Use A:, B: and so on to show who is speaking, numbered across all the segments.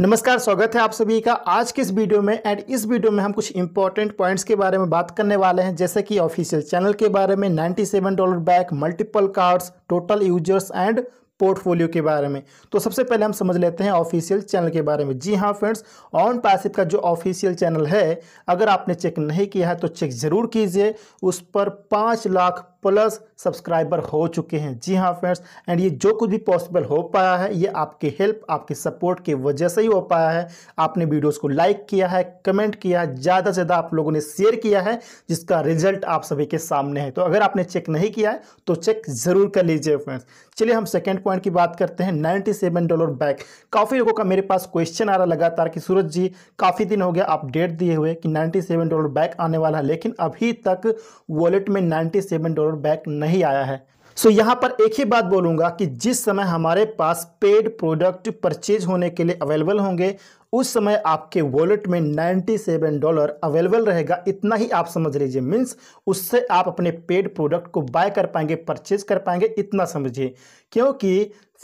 A: नमस्कार स्वागत है आप सभी का आज के इस वीडियो में एंड इस वीडियो में हम कुछ इंपॉर्टेंट पॉइंट्स के बारे में बात करने वाले हैं जैसे कि ऑफिशियल चैनल के बारे में 97 dollar back multiple cards total users and portfolio के बारे में तो सबसे पहले हम समझ लेते हैं ऑफिशियल चैनल के बारे में जी हाँ फ्रेंड्स ऑन पैसिव का जो ऑफिशियल चैनल है अगर आपने चेक नहीं किया है तो चेक ज़रूर कीजिए उस पर पाँच लाख प्लस सब्सक्राइबर हो चुके हैं जी हाँ फ्रेंड्स एंड ये जो कुछ भी पॉसिबल हो पाया है ये आपके हेल्प आपके सपोर्ट की वजह से ही हो पाया है आपने वीडियोस को लाइक किया है कमेंट किया है ज़्यादा से ज़्यादा आप लोगों ने शेयर किया है जिसका रिजल्ट आप सभी के सामने है तो अगर आपने चेक नहीं किया है तो चेक ज़रूर कर लीजिए फ्रेंड्स चलिए हम सेकेंड पॉइंट की बात करते हैं नाइन्टी डॉलर बैक काफ़ी लोगों का मेरे पास क्वेश्चन आ रहा लगातार कि सूरज जी काफ़ी दिन हो गया आप डेट दिए हुए कि नाइन्टी डॉलर बैक आने वाला है लेकिन अभी तक वॉलेट में नाइन्टी डॉलर और बैक नहीं आया है सो so, यहाँ पर एक ही बात बोलूँगा कि जिस समय हमारे पास पेड प्रोडक्ट परचेज होने के लिए अवेलेबल होंगे उस समय आपके वॉलेट में 97 डॉलर अवेलेबल रहेगा इतना ही आप समझ लीजिए मीन्स उससे आप अपने पेड प्रोडक्ट को बाय कर पाएंगे परचेज कर पाएंगे इतना समझिए क्योंकि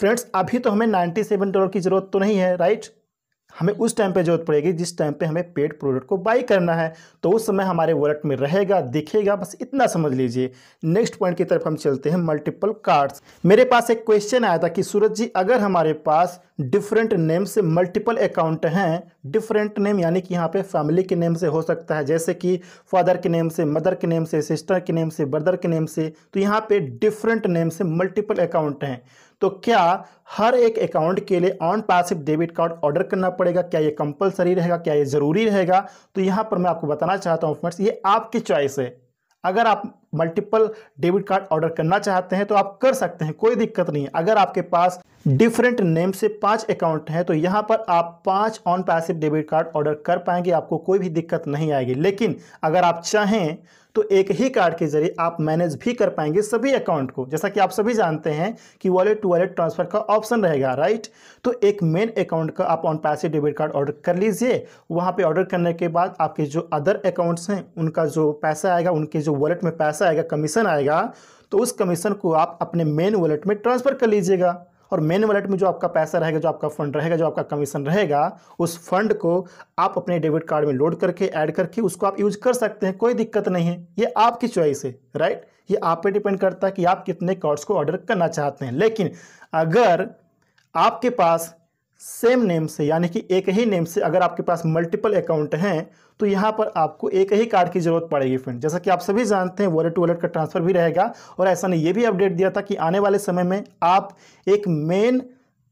A: फ्रेंड्स अभी तो हमें 97 डॉलर की ज़रूरत तो नहीं है राइट हमें उस टाइम पे जरूरत पड़ेगी जिस टाइम पे हमें पेड प्रोडक्ट को बाई करना है तो उस समय हमारे वॉलेट में रहेगा दिखेगा बस इतना समझ लीजिए नेक्स्ट पॉइंट की तरफ हम चलते हैं मल्टीपल कार्ड्स मेरे पास एक क्वेश्चन आया था कि सूरज जी अगर हमारे पास डिफरेंट नेम से मल्टीपल अकाउंट हैं डिफरेंट नेम यानी कि यहाँ पे फैमिली के नेम से हो सकता है जैसे कि फादर के नेम से मदर के नेम से सिस्टर के नेम से ब्रदर के नेम से तो यहाँ पे डिफरेंट नेम से मल्टीपल अकाउंट हैं तो क्या हर एक अकाउंट के लिए OnPassive debit card order करना पड़ेगा क्या ये कंपलसरी रहेगा क्या ये ज़रूरी रहेगा तो यहाँ पर मैं आपको बताना चाहता हूँ फ्रेंड्स ये आपकी चॉइस है अगर आप मल्टीपल डेबिट कार्ड ऑर्डर करना चाहते हैं तो आप कर सकते हैं कोई दिक्कत नहीं है अगर आपके पास डिफरेंट नेम से पांच अकाउंट हैं तो यहाँ पर आप पांच OnPassive debit card order कर पाएंगे आपको कोई भी दिक्कत नहीं आएगी लेकिन अगर आप चाहें तो एक ही कार्ड के जरिए आप मैनेज भी कर पाएंगे सभी अकाउंट को जैसा कि आप सभी जानते हैं कि वॉलेट टू वॉलेट ट्रांसफर का ऑप्शन रहेगा राइट तो एक मेन अकाउंट का आप ऑन पैसे डेबिट कार्ड ऑर्डर कर लीजिए वहाँ पर ऑर्डर करने के बाद आपके जो अदर अकाउंट्स हैं उनका जो पैसा आएगा उनके जो वॉलेट में पैसा आएगा कमीशन आएगा तो उस कमीशन को आप अपने मेन वॉलेट में ट्रांसफ़र कर लीजिएगा और मेन वॉलेट में जो आपका पैसा रहेगा जो आपका फंड रहेगा जो आपका कमीशन रहेगा उस फंड को आप अपने डेबिट कार्ड में लोड करके ऐड करके उसको आप यूज कर सकते हैं कोई दिक्कत नहीं है ये आपकी चॉइस है राइट ये आप पे डिपेंड करता है कि आप कितने कार्ड्स को ऑर्डर करना चाहते हैं लेकिन अगर आपके पास सेम नेम से यानी कि एक ही नेम से अगर आपके पास मल्टीपल अकाउंट हैं तो यहाँ पर आपको एक ही कार्ड की जरूरत पड़ेगी फ्रेंड जैसा कि आप सभी जानते हैं वॉलेट टू वॉलेट का ट्रांसफर भी रहेगा और ऐसा ने ये भी अपडेट दिया था कि आने वाले समय में आप एक मेन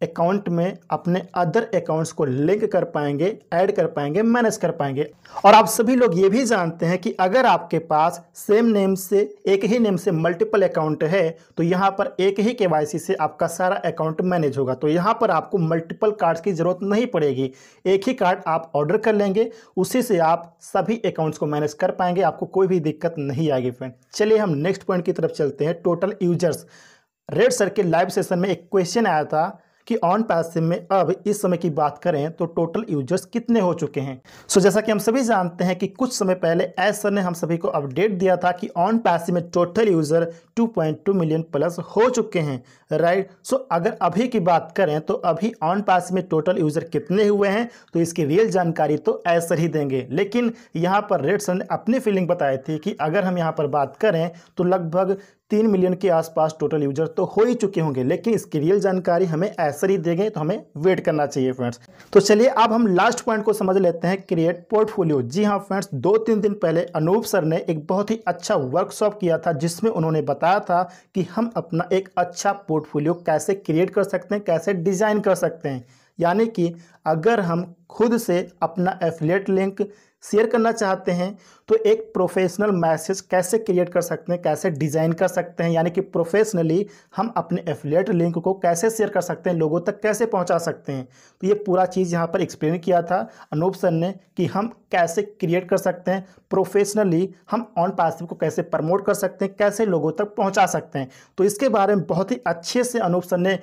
A: अकाउंट में अपने अदर अकाउंट्स को लिंक कर पाएंगे ऐड कर पाएंगे मैनेज कर पाएंगे और आप सभी लोग ये भी जानते हैं कि अगर आपके पास सेम नेम से एक ही नेम से मल्टीपल अकाउंट है तो यहाँ पर एक ही केवाईसी से आपका सारा अकाउंट मैनेज होगा तो यहाँ पर आपको मल्टीपल कार्ड्स की ज़रूरत नहीं पड़ेगी एक ही कार्ड आप ऑर्डर कर लेंगे उसी से आप सभी अकाउंट्स को मैनेज कर पाएंगे आपको कोई भी दिक्कत नहीं आएगी फ्रेंड चलिए हम नेक्स्ट पॉइंट की तरफ चलते हैं टोटल यूजर्स रेड सर के लाइव सेशन में एक क्वेश्चन आया था कि ऑन पैसिव में अब इस समय की बात करें तो टोटल यूजर्स कितने हो चुके हैं सो so, जैसा कि हम सभी जानते हैं कि कुछ समय पहले एसर ने हम सभी को अपडेट दिया था कि ऑन पैसिव में टोटल यूजर 2.2 मिलियन प्लस हो चुके हैं राइट right? सो so, अगर अभी की बात करें तो अभी ऑन पैसिव में टोटल यूजर कितने हुए हैं तो इसकी रियल जानकारी तो एस ही देंगे लेकिन यहाँ पर रेड सर ने अपनी फीलिंग बताई थी कि अगर हम यहाँ पर बात करें तो लगभग तीन मिलियन के आसपास टोटल यूजर तो हो ही चुके होंगे लेकिन इसकी रियल जानकारी हमें है देंगे तो हमें वेट करना चाहिए फ्रेंड्स तो चलिए अब हम लास्ट पॉइंट को समझ लेते हैं क्रिएट पोर्टफोलियो जी हाँ फ्रेंड्स दो तीन दिन पहले अनूप सर ने एक बहुत ही अच्छा वर्कशॉप किया था जिसमें उन्होंने बताया था कि हम अपना एक अच्छा पोर्टफोलियो कैसे क्रिएट कर सकते हैं कैसे डिज़ाइन कर सकते हैं यानी कि अगर हम खुद से अपना एफिलेट लिंक शेयर करना चाहते हैं तो एक प्रोफेशनल मैसेज कैसे क्रिएट कर सकते हैं कैसे डिज़ाइन कर सकते हैं यानी कि प्रोफेशनली हम अपने एफिलेट लिंक को कैसे शेयर कर सकते हैं लोगों तक कैसे पहुंचा सकते हैं तो ये पूरा चीज़ यहाँ पर एक्सप्लेन किया था अनूप सर ने कि हम कैसे क्रिएट कर सकते हैं प्रोफेशनली हम ऑन पासिव को कैसे प्रमोट कर सकते हैं कैसे लोगों तक पहुँचा सकते हैं तो इसके बारे में बहुत ही अच्छे से अनूप सर ने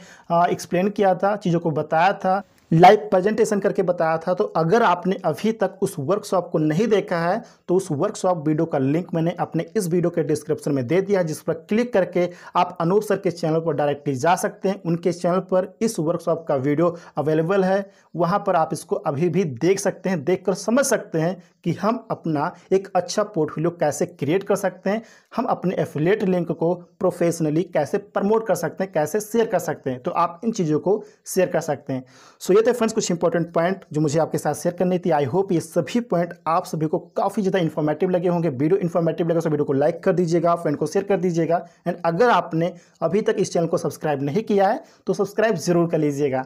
A: एक्सप्लेन किया था चीज़ों को बताया था लाइव प्रेजेंटेशन करके बताया था तो अगर आपने अभी तक उस वर्कशॉप को नहीं देखा है तो उस वर्कशॉप वीडियो का लिंक मैंने अपने इस वीडियो के डिस्क्रिप्शन में दे दिया है जिस पर क्लिक करके आप अनूप सर के चैनल पर डायरेक्टली जा सकते हैं उनके चैनल पर इस वर्कशॉप का वीडियो अवेलेबल है वहाँ पर आप इसको अभी भी देख सकते हैं देख कर समझ सकते हैं कि हम अपना एक अच्छा पोर्टफोलियो कैसे क्रिएट कर सकते हैं हम अपने एफिलेट लिंक को प्रोफेशनली कैसे प्रमोट कर सकते हैं कैसे शेयर कर सकते हैं तो आप इन चीज़ों को शेयर कर सकते हैं सो so ये थे फ्रेंड्स कुछ इंपॉर्टेंट पॉइंट जो मुझे आपके साथ शेयर करनी थी आई होप ये सभी पॉइंट आप सभी को काफ़ी ज़्यादा इन्फॉर्मेटिव लगे होंगे वीडियो इन्फॉर्मेटिव लगे तो वीडियो को लाइक कर दीजिएगा फ्रेंड को शेयर कर दीजिएगा एंड अगर आपने अभी तक इस चैनल को सब्सक्राइब नहीं किया है तो सब्सक्राइब ज़रूर कर लीजिएगा